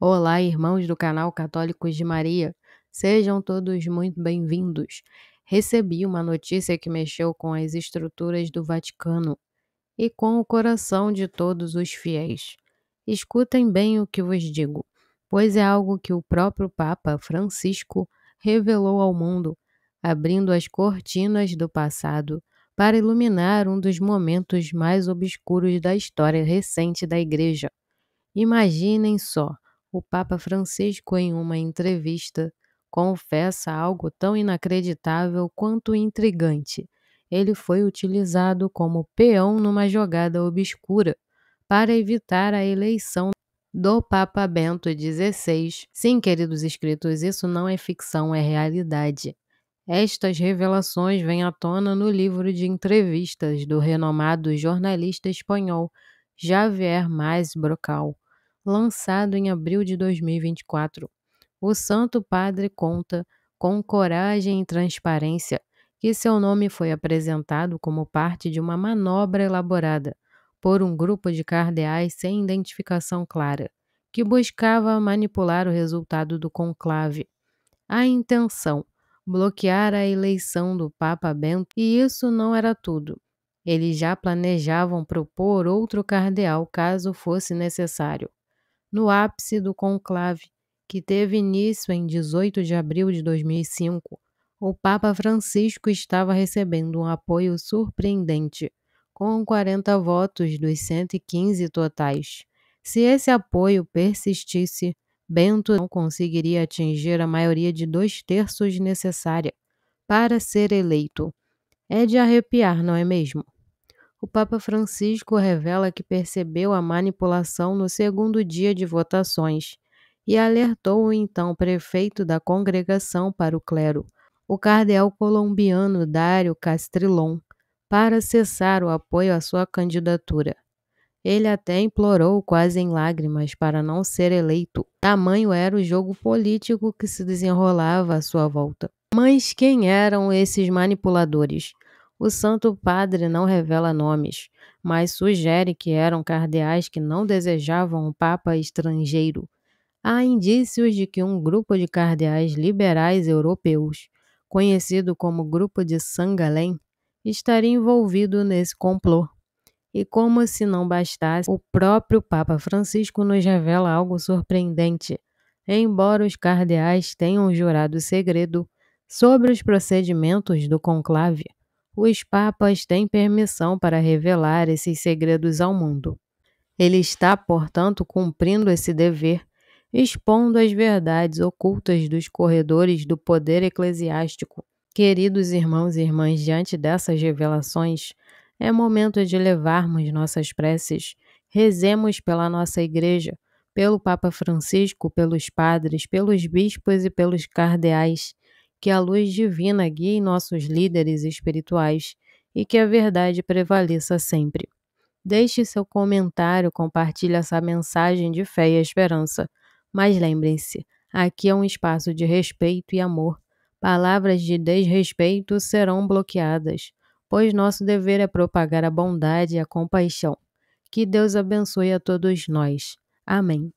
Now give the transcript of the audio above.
Olá, irmãos do canal Católicos de Maria. Sejam todos muito bem-vindos. Recebi uma notícia que mexeu com as estruturas do Vaticano e com o coração de todos os fiéis. Escutem bem o que vos digo, pois é algo que o próprio Papa Francisco revelou ao mundo, abrindo as cortinas do passado para iluminar um dos momentos mais obscuros da história recente da Igreja. Imaginem só o Papa Francisco, em uma entrevista, confessa algo tão inacreditável quanto intrigante. Ele foi utilizado como peão numa jogada obscura para evitar a eleição do Papa Bento XVI. Sim, queridos escritos, isso não é ficção, é realidade. Estas revelações vêm à tona no livro de entrevistas do renomado jornalista espanhol Javier Mais Brocal, lançado em abril de 2024. O Santo Padre conta, com coragem e transparência, que seu nome foi apresentado como parte de uma manobra elaborada por um grupo de cardeais sem identificação clara, que buscava manipular o resultado do conclave. A intenção bloquear a eleição do Papa Bento, e isso não era tudo. Eles já planejavam propor outro cardeal caso fosse necessário, no ápice do conclave, que teve início em 18 de abril de 2005, o Papa Francisco estava recebendo um apoio surpreendente, com 40 votos dos 115 totais. Se esse apoio persistisse, Bento não conseguiria atingir a maioria de dois terços necessária para ser eleito. É de arrepiar, não é mesmo? o Papa Francisco revela que percebeu a manipulação no segundo dia de votações e alertou o então prefeito da congregação para o clero, o cardeal colombiano Dário Castrilon, para cessar o apoio à sua candidatura. Ele até implorou quase em lágrimas para não ser eleito. Tamanho era o jogo político que se desenrolava à sua volta. Mas quem eram esses manipuladores? O Santo Padre não revela nomes, mas sugere que eram cardeais que não desejavam um papa estrangeiro. Há indícios de que um grupo de cardeais liberais europeus, conhecido como Grupo de Sangalém, estaria envolvido nesse complô. E como se não bastasse, o próprio Papa Francisco nos revela algo surpreendente. Embora os cardeais tenham jurado segredo sobre os procedimentos do conclave, os papas têm permissão para revelar esses segredos ao mundo. Ele está, portanto, cumprindo esse dever, expondo as verdades ocultas dos corredores do poder eclesiástico. Queridos irmãos e irmãs, diante dessas revelações, é momento de levarmos nossas preces. Rezemos pela nossa Igreja, pelo Papa Francisco, pelos padres, pelos bispos e pelos cardeais que a luz divina guie nossos líderes espirituais e que a verdade prevaleça sempre. Deixe seu comentário, compartilhe essa mensagem de fé e esperança. Mas lembrem-se, aqui é um espaço de respeito e amor. Palavras de desrespeito serão bloqueadas, pois nosso dever é propagar a bondade e a compaixão. Que Deus abençoe a todos nós. Amém.